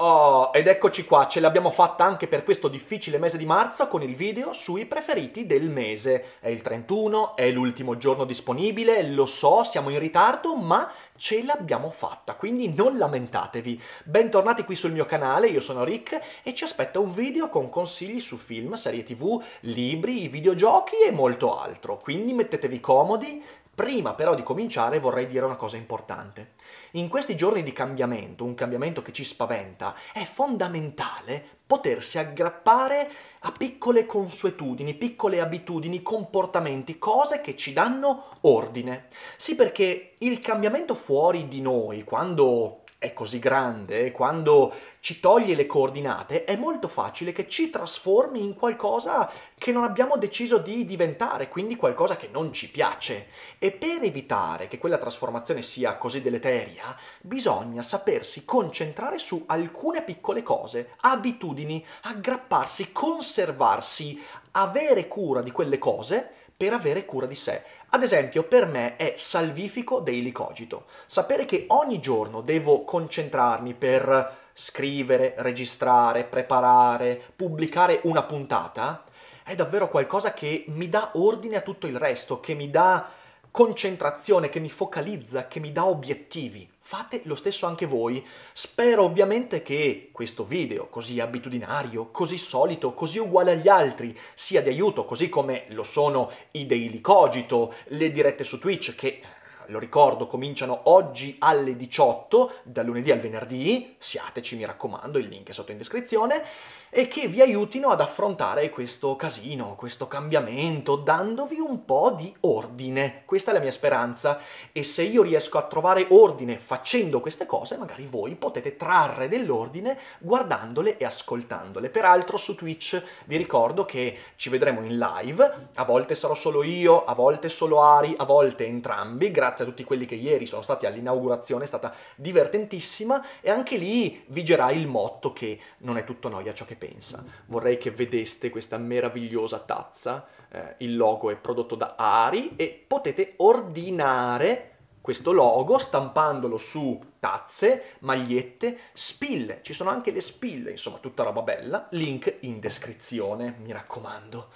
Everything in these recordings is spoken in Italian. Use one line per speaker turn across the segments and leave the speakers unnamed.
Oh, ed eccoci qua, ce l'abbiamo fatta anche per questo difficile mese di marzo con il video sui preferiti del mese. È il 31, è l'ultimo giorno disponibile, lo so, siamo in ritardo, ma ce l'abbiamo fatta, quindi non lamentatevi. Bentornati qui sul mio canale, io sono Rick e ci aspetta un video con consigli su film, serie tv, libri, videogiochi e molto altro. Quindi mettetevi comodi. Prima però di cominciare vorrei dire una cosa importante. In questi giorni di cambiamento, un cambiamento che ci spaventa, è fondamentale potersi aggrappare a piccole consuetudini, piccole abitudini, comportamenti, cose che ci danno ordine. Sì, perché il cambiamento fuori di noi, quando è così grande, quando ci toglie le coordinate, è molto facile che ci trasformi in qualcosa che non abbiamo deciso di diventare, quindi qualcosa che non ci piace. E per evitare che quella trasformazione sia così deleteria, bisogna sapersi concentrare su alcune piccole cose, abitudini, aggrapparsi, conservarsi, avere cura di quelle cose per avere cura di sé. Ad esempio, per me è salvifico dei licogito. Sapere che ogni giorno devo concentrarmi per scrivere, registrare, preparare, pubblicare una puntata, è davvero qualcosa che mi dà ordine a tutto il resto, che mi dà concentrazione, che mi focalizza, che mi dà obiettivi. Fate lo stesso anche voi. Spero ovviamente che questo video, così abitudinario, così solito, così uguale agli altri, sia di aiuto, così come lo sono i daily cogito, le dirette su Twitch che eh, lo ricordo, cominciano oggi alle 18, dal lunedì al venerdì, siateci mi raccomando, il link è sotto in descrizione e che vi aiutino ad affrontare questo casino, questo cambiamento, dandovi un po' di ordine. Questa è la mia speranza e se io riesco a trovare ordine facendo queste cose, magari voi potete trarre dell'ordine guardandole e ascoltandole. Peraltro su Twitch vi ricordo che ci vedremo in live, a volte sarò solo io, a volte solo Ari, a volte entrambi, grazie a tutti quelli che ieri sono stati all'inaugurazione, è stata divertentissima e anche lì vigerà il motto che non è tutto noia ciò che pensa. Vorrei che vedeste questa meravigliosa tazza, eh, il logo è prodotto da Ari e potete ordinare questo logo stampandolo su tazze, magliette, spille, ci sono anche le spille, insomma tutta roba bella, link in descrizione, mi raccomando.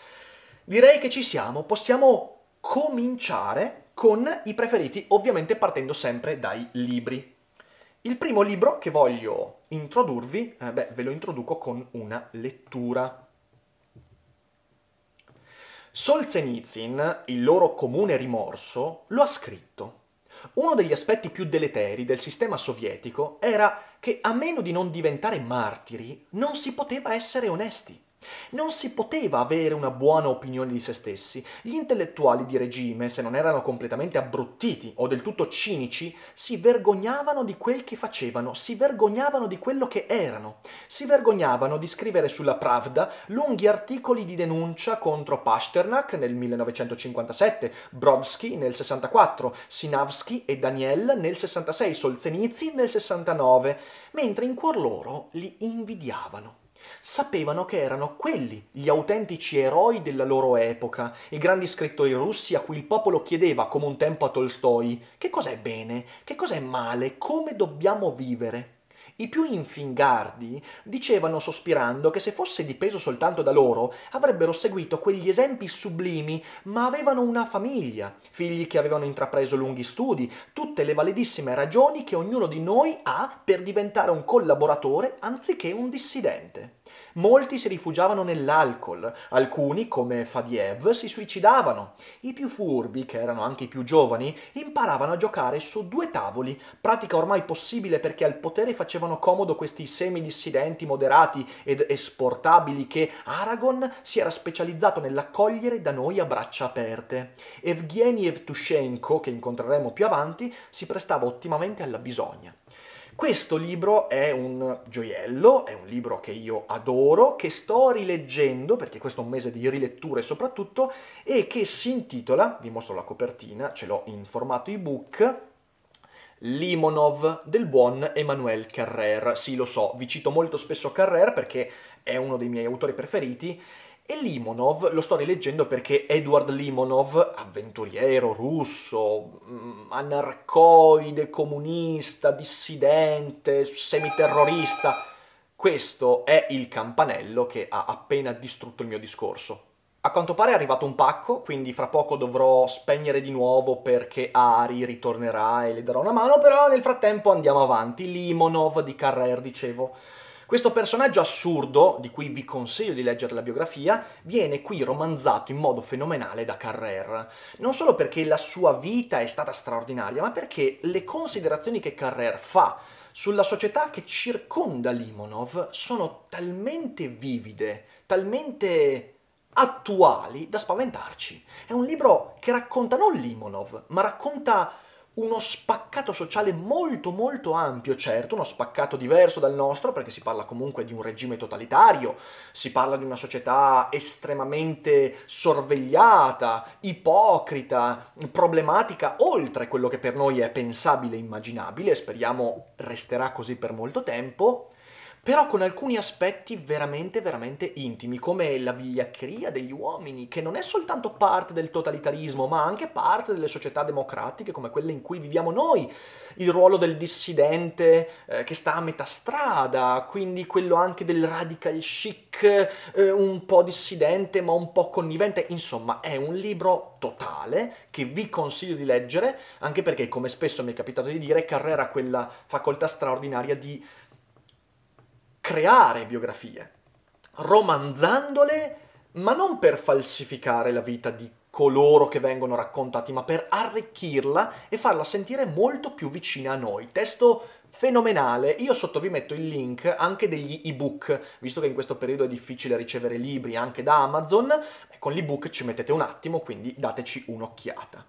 Direi che ci siamo, possiamo cominciare con i preferiti, ovviamente partendo sempre dai libri. Il primo libro che voglio introdurvi, eh, beh, ve lo introduco con una lettura. Solzhenitsyn, il loro comune rimorso, lo ha scritto. Uno degli aspetti più deleteri del sistema sovietico era che a meno di non diventare martiri non si poteva essere onesti. Non si poteva avere una buona opinione di se stessi. Gli intellettuali di regime, se non erano completamente abbruttiti o del tutto cinici, si vergognavano di quel che facevano, si vergognavano di quello che erano, si vergognavano di scrivere sulla Pravda lunghi articoli di denuncia contro Pasternak nel 1957, Brodsky nel 64, Sinavsky e Daniel nel 66, Solzhenitsyn nel 69, mentre in cuor loro li invidiavano sapevano che erano quelli gli autentici eroi della loro epoca, i grandi scrittori russi a cui il popolo chiedeva, come un tempo a Tolstoi, che cos'è bene, che cos'è male, come dobbiamo vivere. I più infingardi dicevano sospirando che se fosse dipeso soltanto da loro avrebbero seguito quegli esempi sublimi, ma avevano una famiglia, figli che avevano intrapreso lunghi studi, tutte le validissime ragioni che ognuno di noi ha per diventare un collaboratore anziché un dissidente. Molti si rifugiavano nell'alcol, alcuni, come Fadiev, si suicidavano. I più furbi, che erano anche i più giovani, imparavano a giocare su due tavoli, pratica ormai possibile perché al potere facevano comodo questi semidissidenti moderati ed esportabili che Aragon si era specializzato nell'accogliere da noi a braccia aperte. Evgeny Evtushenko, che incontreremo più avanti, si prestava ottimamente alla bisogna. Questo libro è un gioiello, è un libro che io adoro, che sto rileggendo, perché questo è un mese di riletture soprattutto, e che si intitola, vi mostro la copertina, ce l'ho in formato ebook, Limonov del buon Emmanuel Carrer. Sì, lo so, vi cito molto spesso Carrer perché è uno dei miei autori preferiti e Limonov lo sto rileggendo perché Edward Limonov, avventuriero russo, mm, anarcoide, comunista, dissidente, semiterrorista, questo è il campanello che ha appena distrutto il mio discorso. A quanto pare è arrivato un pacco, quindi fra poco dovrò spegnere di nuovo perché Ari ritornerà e le darò una mano, però nel frattempo andiamo avanti. Limonov di Carrer, dicevo. Questo personaggio assurdo, di cui vi consiglio di leggere la biografia, viene qui romanzato in modo fenomenale da Carrère. Non solo perché la sua vita è stata straordinaria, ma perché le considerazioni che Carrère fa sulla società che circonda Limonov sono talmente vivide, talmente attuali da spaventarci. È un libro che racconta non Limonov, ma racconta uno spaccato sociale molto molto ampio, certo, uno spaccato diverso dal nostro, perché si parla comunque di un regime totalitario, si parla di una società estremamente sorvegliata, ipocrita, problematica, oltre quello che per noi è pensabile e immaginabile, speriamo resterà così per molto tempo, però con alcuni aspetti veramente, veramente intimi, come la vigliaccheria degli uomini, che non è soltanto parte del totalitarismo, ma anche parte delle società democratiche come quelle in cui viviamo noi, il ruolo del dissidente eh, che sta a metà strada, quindi quello anche del radical chic, eh, un po' dissidente ma un po' connivente, insomma è un libro totale che vi consiglio di leggere, anche perché come spesso mi è capitato di dire, Carrera ha quella facoltà straordinaria di creare biografie, romanzandole, ma non per falsificare la vita di coloro che vengono raccontati, ma per arricchirla e farla sentire molto più vicina a noi. Testo fenomenale, io sotto vi metto il link anche degli ebook, visto che in questo periodo è difficile ricevere libri anche da Amazon, eh, con l'ebook ci mettete un attimo, quindi dateci un'occhiata.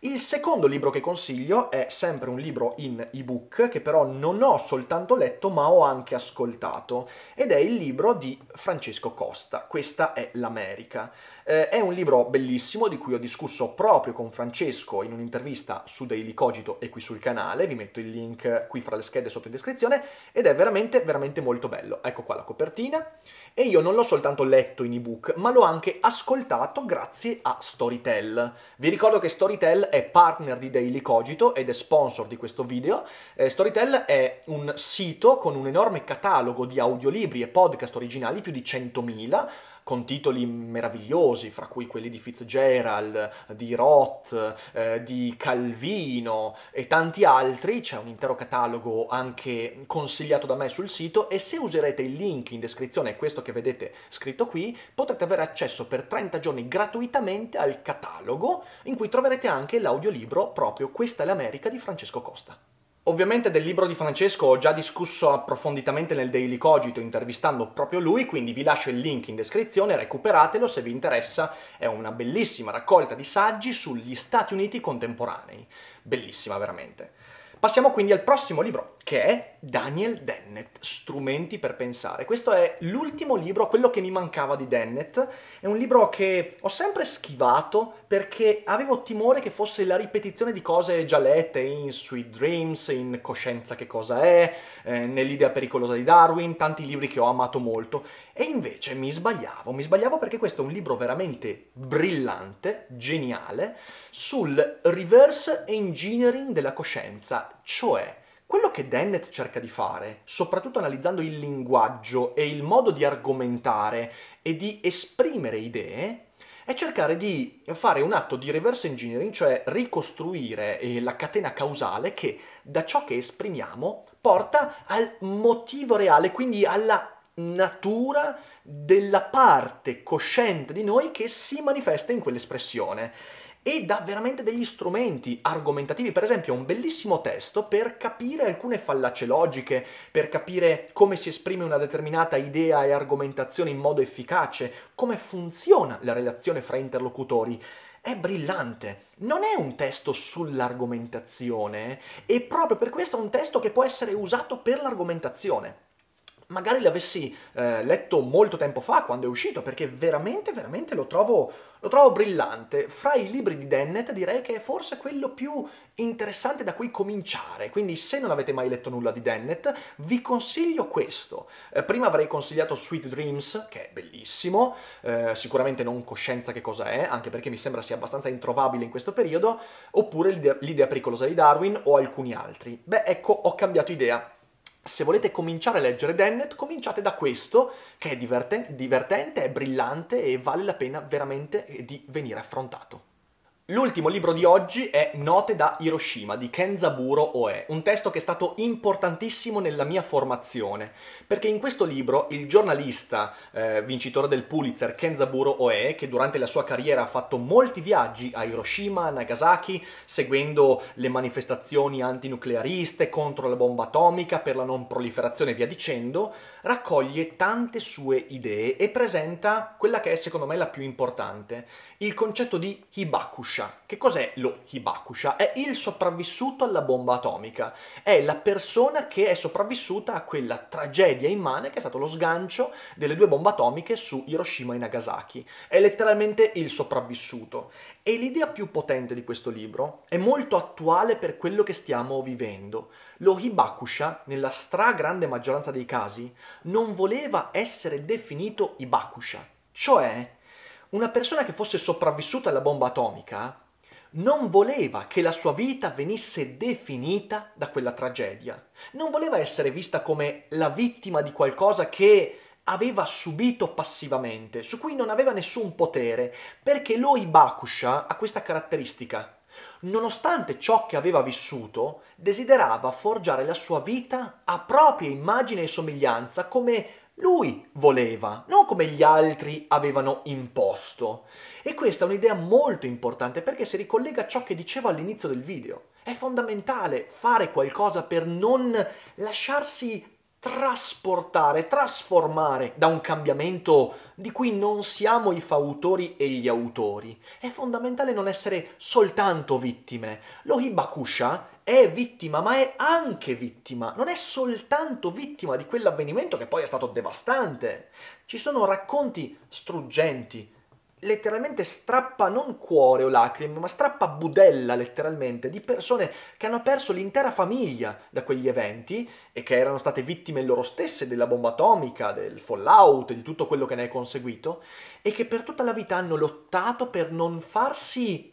Il secondo libro che consiglio è sempre un libro in ebook che però non ho soltanto letto ma ho anche ascoltato ed è il libro di Francesco Costa, Questa è l'America. Eh, è un libro bellissimo di cui ho discusso proprio con Francesco in un'intervista su Daily Cogito e qui sul canale, vi metto il link qui fra le schede sotto in descrizione ed è veramente veramente molto bello. Ecco qua la copertina e io non l'ho soltanto letto in ebook, ma l'ho anche ascoltato grazie a Storytel. Vi ricordo che Storytel è partner di Daily Cogito ed è sponsor di questo video. Eh, Storytel è un sito con un enorme catalogo di audiolibri e podcast originali, più di 100.000 con titoli meravigliosi, fra cui quelli di Fitzgerald, di Roth, eh, di Calvino e tanti altri, c'è un intero catalogo anche consigliato da me sul sito e se userete il link in descrizione, questo che vedete scritto qui, potrete avere accesso per 30 giorni gratuitamente al catalogo in cui troverete anche l'audiolibro proprio Questa è l'America di Francesco Costa. Ovviamente del libro di Francesco ho già discusso approfonditamente nel Daily Cogito intervistando proprio lui, quindi vi lascio il link in descrizione, recuperatelo se vi interessa, è una bellissima raccolta di saggi sugli Stati Uniti contemporanei. Bellissima veramente. Passiamo quindi al prossimo libro, che è Daniel Dennett, Strumenti per pensare. Questo è l'ultimo libro, quello che mi mancava di Dennett. È un libro che ho sempre schivato perché avevo timore che fosse la ripetizione di cose già lette in Sweet Dreams, in Coscienza che cosa è, eh, nell'idea pericolosa di Darwin, tanti libri che ho amato molto. E invece mi sbagliavo, mi sbagliavo perché questo è un libro veramente brillante, geniale, sul reverse engineering della coscienza, cioè quello che Dennett cerca di fare, soprattutto analizzando il linguaggio e il modo di argomentare e di esprimere idee, è cercare di fare un atto di reverse engineering, cioè ricostruire eh, la catena causale che da ciò che esprimiamo porta al motivo reale, quindi alla natura della parte cosciente di noi che si manifesta in quell'espressione e dà veramente degli strumenti argomentativi, per esempio un bellissimo testo per capire alcune fallacie logiche, per capire come si esprime una determinata idea e argomentazione in modo efficace, come funziona la relazione fra interlocutori. È brillante, non è un testo sull'argomentazione e proprio per questo è un testo che può essere usato per l'argomentazione magari l'avessi eh, letto molto tempo fa quando è uscito, perché veramente, veramente lo trovo, lo trovo brillante. Fra i libri di Dennett direi che è forse quello più interessante da cui cominciare, quindi se non avete mai letto nulla di Dennett vi consiglio questo. Eh, prima avrei consigliato Sweet Dreams, che è bellissimo, eh, sicuramente non coscienza che cosa è, anche perché mi sembra sia abbastanza introvabile in questo periodo, oppure L'idea pericolosa di Darwin o alcuni altri. Beh, ecco, ho cambiato idea se volete cominciare a leggere Dennett, cominciate da questo, che è divertente, divertente, è brillante e vale la pena veramente di venire affrontato. L'ultimo libro di oggi è Note da Hiroshima di Kenzaburo Oe, un testo che è stato importantissimo nella mia formazione, perché in questo libro il giornalista eh, vincitore del Pulitzer Kenzaburo Oe, che durante la sua carriera ha fatto molti viaggi a Hiroshima, a Nagasaki, seguendo le manifestazioni antinucleariste contro la bomba atomica, per la non proliferazione e via dicendo, raccoglie tante sue idee e presenta quella che è secondo me la più importante, il concetto di hibakusha Hibakusha. Che cos'è lo Hibakusha? È il sopravvissuto alla bomba atomica, è la persona che è sopravvissuta a quella tragedia immane che è stato lo sgancio delle due bombe atomiche su Hiroshima e Nagasaki. È letteralmente il sopravvissuto. E l'idea più potente di questo libro è molto attuale per quello che stiamo vivendo. Lo Hibakusha, nella stragrande maggioranza dei casi, non voleva essere definito Hibakusha, cioè una persona che fosse sopravvissuta alla bomba atomica non voleva che la sua vita venisse definita da quella tragedia, non voleva essere vista come la vittima di qualcosa che aveva subito passivamente, su cui non aveva nessun potere, perché lui Bakusha ha questa caratteristica. Nonostante ciò che aveva vissuto, desiderava forgiare la sua vita a propria immagine e somiglianza come lui voleva, non come gli altri avevano imposto. E questa è un'idea molto importante perché si ricollega a ciò che dicevo all'inizio del video. È fondamentale fare qualcosa per non lasciarsi trasportare, trasformare da un cambiamento di cui non siamo i fautori e gli autori. È fondamentale non essere soltanto vittime. Lo Hibakusha è vittima, ma è anche vittima, non è soltanto vittima di quell'avvenimento che poi è stato devastante. Ci sono racconti struggenti, letteralmente strappa non cuore o lacrime, ma strappa budella letteralmente di persone che hanno perso l'intera famiglia da quegli eventi e che erano state vittime loro stesse della bomba atomica, del fallout, di tutto quello che ne è conseguito e che per tutta la vita hanno lottato per non farsi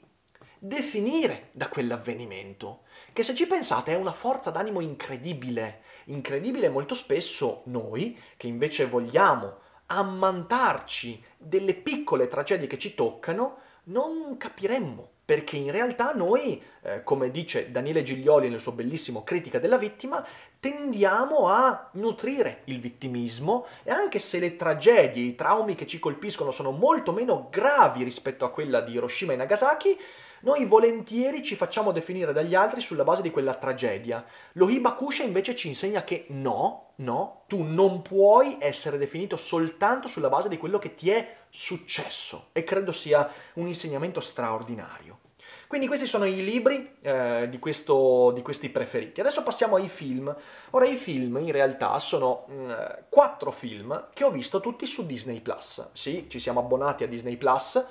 definire da quell'avvenimento che se ci pensate è una forza d'animo incredibile, incredibile molto spesso noi che invece vogliamo ammantarci delle piccole tragedie che ci toccano, non capiremmo, perché in realtà noi, eh, come dice Daniele Giglioli nel suo bellissimo Critica della vittima, tendiamo a nutrire il vittimismo e anche se le tragedie, i traumi che ci colpiscono sono molto meno gravi rispetto a quella di Hiroshima e Nagasaki, noi volentieri ci facciamo definire dagli altri sulla base di quella tragedia. Lo Hibakusha invece ci insegna che no, no, tu non puoi essere definito soltanto sulla base di quello che ti è successo. E credo sia un insegnamento straordinario. Quindi questi sono i libri eh, di, questo, di, questi preferiti. Adesso passiamo ai film. Ora i film in realtà sono mm, quattro film che ho visto tutti su Disney Plus. Sì, ci siamo abbonati a Disney Plus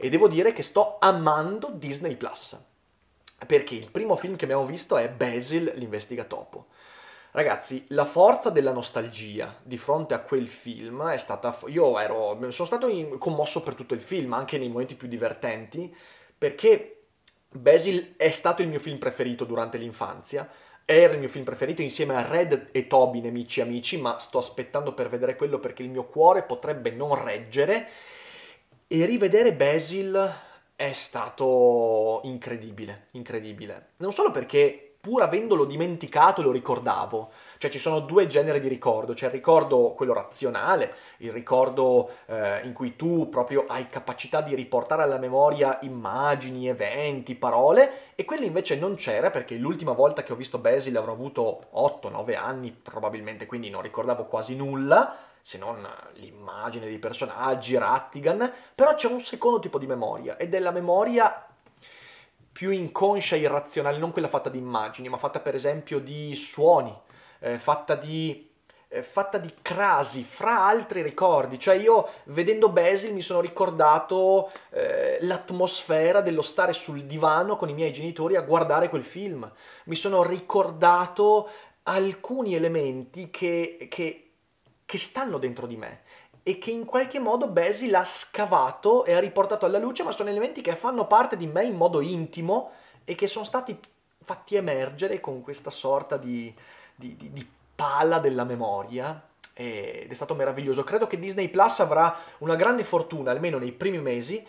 e devo dire che sto amando Disney Plus. Perché il primo film che abbiamo visto è Basil l'investigatopo. Ragazzi, la forza della nostalgia di fronte a quel film è stata. Io ero. sono stato in, commosso per tutto il film, anche nei momenti più divertenti, perché Basil è stato il mio film preferito durante l'infanzia. Era il mio film preferito insieme a Red e Toby, nemici amici, ma sto aspettando per vedere quello perché il mio cuore potrebbe non reggere. E rivedere Basil è stato incredibile, incredibile. Non solo perché pur avendolo dimenticato lo ricordavo, cioè ci sono due generi di ricordo, c'è cioè, il ricordo quello razionale, il ricordo eh, in cui tu proprio hai capacità di riportare alla memoria immagini, eventi, parole, e quello invece non c'era perché l'ultima volta che ho visto Basil avrò avuto 8-9 anni probabilmente, quindi non ricordavo quasi nulla, se non l'immagine dei personaggi, Rattigan, però c'è un secondo tipo di memoria ed è la memoria più inconscia e irrazionale, non quella fatta di immagini, ma fatta per esempio di suoni, eh, fatta di eh, fatta di crasi fra altri ricordi. Cioè, io vedendo Basil mi sono ricordato eh, l'atmosfera dello stare sul divano con i miei genitori a guardare quel film. Mi sono ricordato alcuni elementi che, che che stanno dentro di me e che in qualche modo Basil ha scavato e ha riportato alla luce, ma sono elementi che fanno parte di me in modo intimo e che sono stati fatti emergere con questa sorta di, di, di, di palla della memoria ed è stato meraviglioso. Credo che Disney Plus avrà una grande fortuna, almeno nei primi mesi,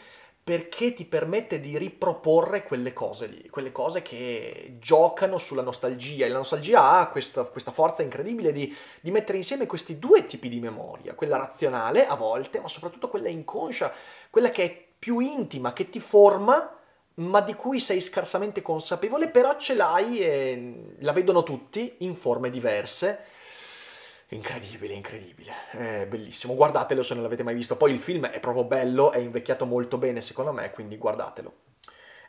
perché ti permette di riproporre quelle cose lì, quelle cose che giocano sulla nostalgia. E la nostalgia ha questa, questa forza incredibile di, di, mettere insieme questi due tipi di memoria, quella razionale a volte, ma soprattutto quella inconscia, quella che è più intima, che ti forma, ma di cui sei scarsamente consapevole, però ce l'hai e la vedono tutti in forme diverse Incredibile, incredibile, è bellissimo. Guardatelo se non l'avete mai visto. Poi il film è proprio bello, è invecchiato molto bene secondo me, quindi guardatelo.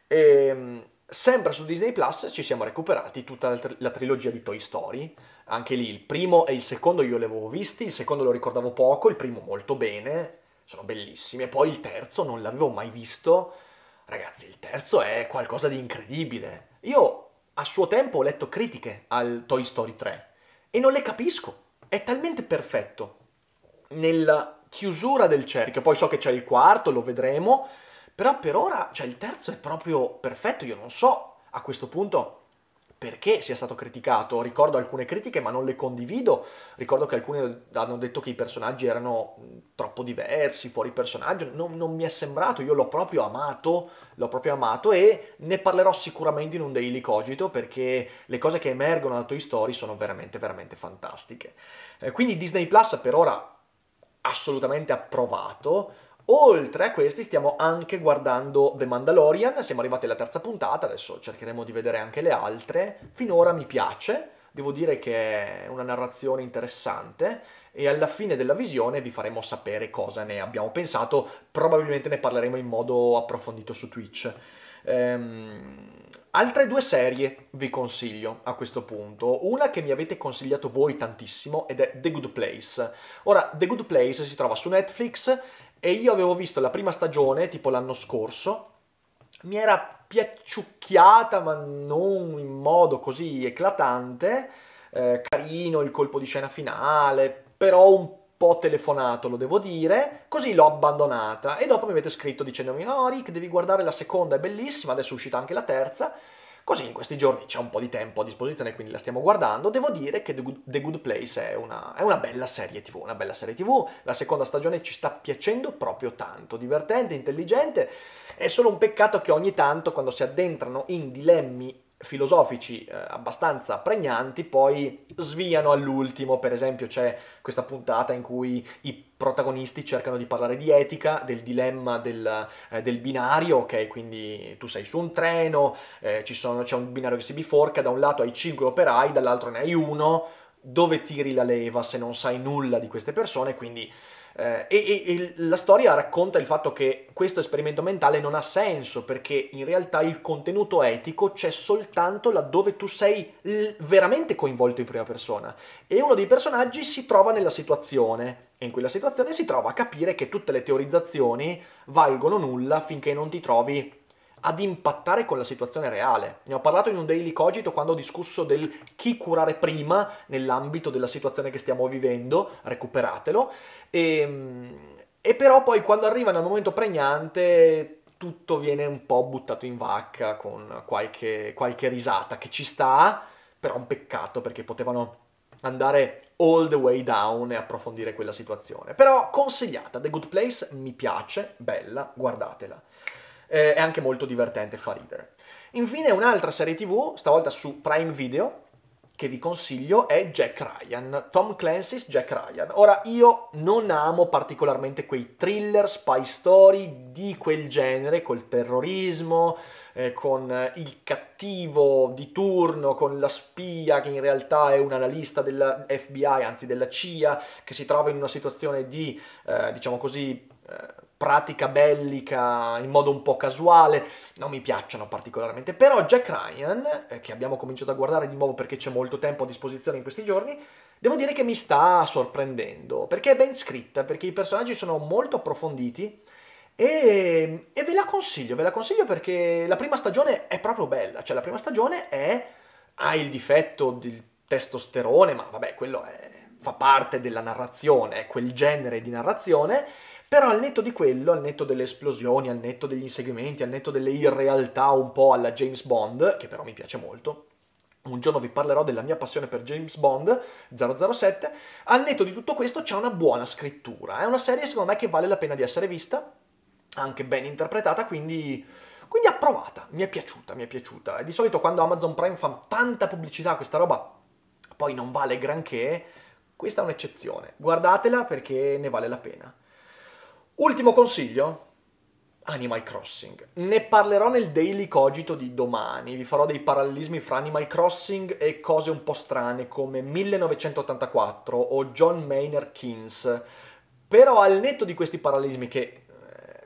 E, ehm, sempre su Disney Plus ci siamo recuperati tutta la, tr la trilogia di Toy Story. Anche lì il primo e il secondo io li avevo visti, il secondo lo ricordavo poco, il primo molto bene, sono bellissimi. E poi il terzo non l'avevo mai visto. Ragazzi, il terzo è qualcosa di incredibile. Io a suo tempo ho letto critiche al Toy Story 3 e non le capisco è talmente perfetto nella chiusura del cerchio, poi so che c'è il quarto, lo vedremo, però per ora, cioè il terzo è proprio perfetto, io non so a questo punto perché sia stato criticato. Ricordo alcune critiche, ma non le condivido. Ricordo che alcuni hanno detto che i personaggi erano mm, troppo diversi, fuori personaggio. Non, non mi è sembrato, io l'ho proprio amato, l'ho proprio amato e ne parlerò sicuramente in un daily cogito perché le cose che emergono da Toy Story sono veramente, veramente fantastiche. Eh, quindi Disney Plus per ora assolutamente approvato. Oltre a questi stiamo anche guardando The Mandalorian, siamo arrivati alla terza puntata, adesso cercheremo di vedere anche le altre. Finora mi piace, devo dire che è una narrazione interessante e alla fine della visione vi faremo sapere cosa ne abbiamo pensato, probabilmente ne parleremo in modo approfondito su Twitch. Ehm, altre due serie vi consiglio a questo punto. Una che mi avete consigliato voi tantissimo ed è The Good Place. Ora, The Good Place si trova su Netflix e io avevo visto la prima stagione, tipo l'anno scorso, mi era piacciucchiata, ma non in modo così eclatante. Eh, carino il colpo di scena finale, però un po' telefonato, lo devo dire. Così l'ho abbandonata. E dopo mi avete scritto dicendomi: No, Rick, devi guardare la seconda, è bellissima. Adesso è uscita anche la terza. Così in questi giorni c'è un po' di tempo a disposizione, quindi la stiamo guardando. Devo dire che The Good, The Good Place è una, è una, bella serie TV, una bella serie TV. La seconda stagione ci sta piacendo proprio tanto, divertente, intelligente. È solo un peccato che ogni tanto, quando si addentrano in dilemmi filosofici eh, abbastanza pregnanti poi sviano all'ultimo, per esempio c'è questa puntata in cui i protagonisti cercano di parlare di etica, del dilemma del, eh, del binario, ok? Quindi tu sei su un treno, eh, sono, c'è un binario che si biforca, da un lato hai 5 operai, dall'altro ne hai uno, dove tiri la leva se non sai nulla di queste persone, quindi eh, e, e la storia racconta il fatto che questo esperimento mentale non ha senso perché in realtà il contenuto etico c'è soltanto laddove tu sei veramente coinvolto in prima persona e uno dei personaggi si trova nella situazione e in quella situazione si trova a capire che tutte le teorizzazioni valgono nulla finché non ti trovi ad impattare con la situazione reale. Ne ho parlato in un daily cogito quando ho discusso del chi curare prima nell'ambito della situazione che stiamo vivendo, recuperatelo, e, ehm, e però poi quando arriva nel momento pregnante tutto viene un po' buttato in vacca con qualche, qualche risata che ci sta, però è un peccato perché potevano andare all the way down e approfondire quella situazione. Però consigliata, The Good Place mi piace, bella, guardatela eh, è anche molto divertente, fa ridere. Infine un'altra serie tv, stavolta su Prime Video, che vi consiglio è Jack Ryan, Tom Clancy's Jack Ryan. Ora, io non amo particolarmente quei thriller, spy story di quel genere, col terrorismo, eh, con il cattivo di turno, con la spia che in realtà è un analista della FBI, anzi della CIA, che si trova in una situazione di, eh, diciamo così... Eh, pratica bellica in modo un po' casuale, non mi piacciono particolarmente, però Jack Ryan, eh, che abbiamo cominciato a guardare di nuovo perché c'è molto tempo a disposizione in questi giorni, devo dire che mi sta sorprendendo, perché è ben scritta, perché i personaggi sono molto approfonditi, e, e, ve la consiglio, ve la consiglio perché la prima stagione è proprio bella, cioè la prima stagione è, ha il difetto del testosterone, ma vabbè, quello è, fa parte della narrazione, è quel genere di narrazione, però al netto di quello, al netto delle esplosioni, al netto degli inseguimenti, al netto delle irrealtà un po' alla James Bond, che però mi piace molto, un giorno vi parlerò della mia passione per James Bond 007. Al netto di tutto questo c'è una buona scrittura. È una serie secondo me che vale la pena di essere vista, anche ben interpretata, quindi, quindi approvata. Mi è piaciuta, mi è piaciuta. E di solito quando Amazon Prime fa tanta pubblicità a questa roba, poi non vale granché, questa è un'eccezione. Guardatela perché ne vale la pena. Ultimo consiglio, Animal Crossing. Ne parlerò nel Daily Cogito di domani, vi farò dei parallelismi fra Animal Crossing e cose un po' strane come 1984 o John Maynard Keynes. Però al netto di questi parallelismi che eh,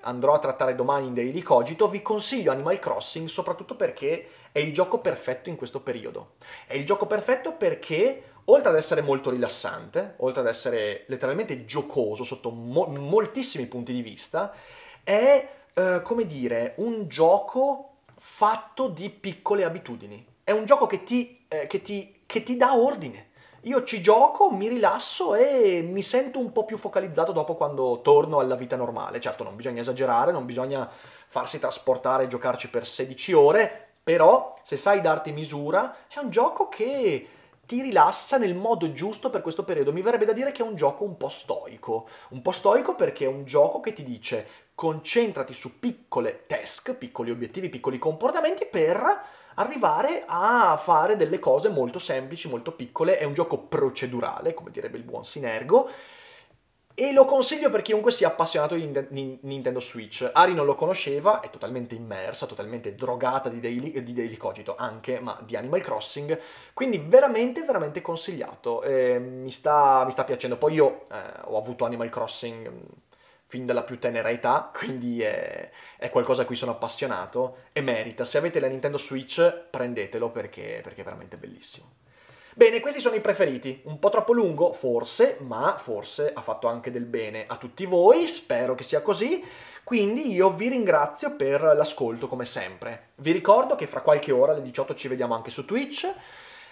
andrò a trattare domani in Daily Cogito, vi consiglio Animal Crossing soprattutto perché è il gioco perfetto in questo periodo. È il gioco perfetto perché oltre ad essere molto rilassante, oltre ad essere letteralmente giocoso sotto mo- moltissimi punti di vista, è, eh, come dire, un gioco fatto di piccole abitudini. È un gioco che ti, eh, che ti, che ti dà ordine. Io ci gioco, mi rilasso e mi sento un po' più focalizzato dopo quando torno alla vita normale. Certo, non bisogna esagerare, non bisogna farsi trasportare e giocarci per 16 ore, però se sai darti misura è un gioco che ti rilassa nel modo giusto per questo periodo. Mi verrebbe da dire che è un gioco un po' stoico. Un po' stoico perché è un gioco che ti dice concentrati su piccole task, piccoli obiettivi, piccoli comportamenti per arrivare a fare delle cose molto semplici, molto piccole. È un gioco procedurale, come direbbe il buon Sinergo. E lo consiglio per chiunque sia appassionato di Nintendo Switch. Ari non lo conosceva, è totalmente immersa, totalmente drogata di Daily, di Daily Cogito anche, ma di Animal Crossing. Quindi veramente, veramente consigliato. Eh, mi, sta, mi, sta, piacendo. Poi io eh, ho avuto Animal Crossing mm, fin dalla più tenera età, quindi è, è, qualcosa a cui sono appassionato e merita. Se avete la Nintendo Switch prendetelo perché, perché è veramente bellissimo. Bene, questi sono i preferiti. Un po' troppo lungo, forse, ma forse ha fatto anche del bene a tutti voi, spero che sia così. Quindi io vi ringrazio per l'ascolto come sempre. Vi ricordo che fra qualche ora alle 18 ci vediamo anche su Twitch.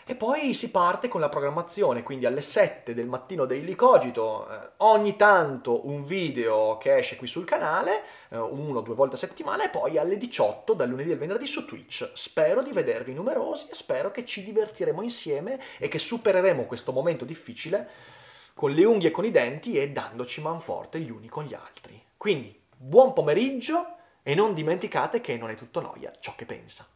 E poi si parte con la programmazione, quindi alle 7 del mattino Daily Cogito, eh, ogni tanto un video che esce qui sul canale, eh, uno o due volte a settimana, e poi alle 18 dal lunedì al venerdì su Twitch. Spero di vedervi numerosi e spero che ci divertiremo insieme e che supereremo questo momento difficile con le unghie e con i denti e dandoci manforte gli uni con gli altri. Quindi, buon pomeriggio e non dimenticate che non è tutto noia ciò che pensa.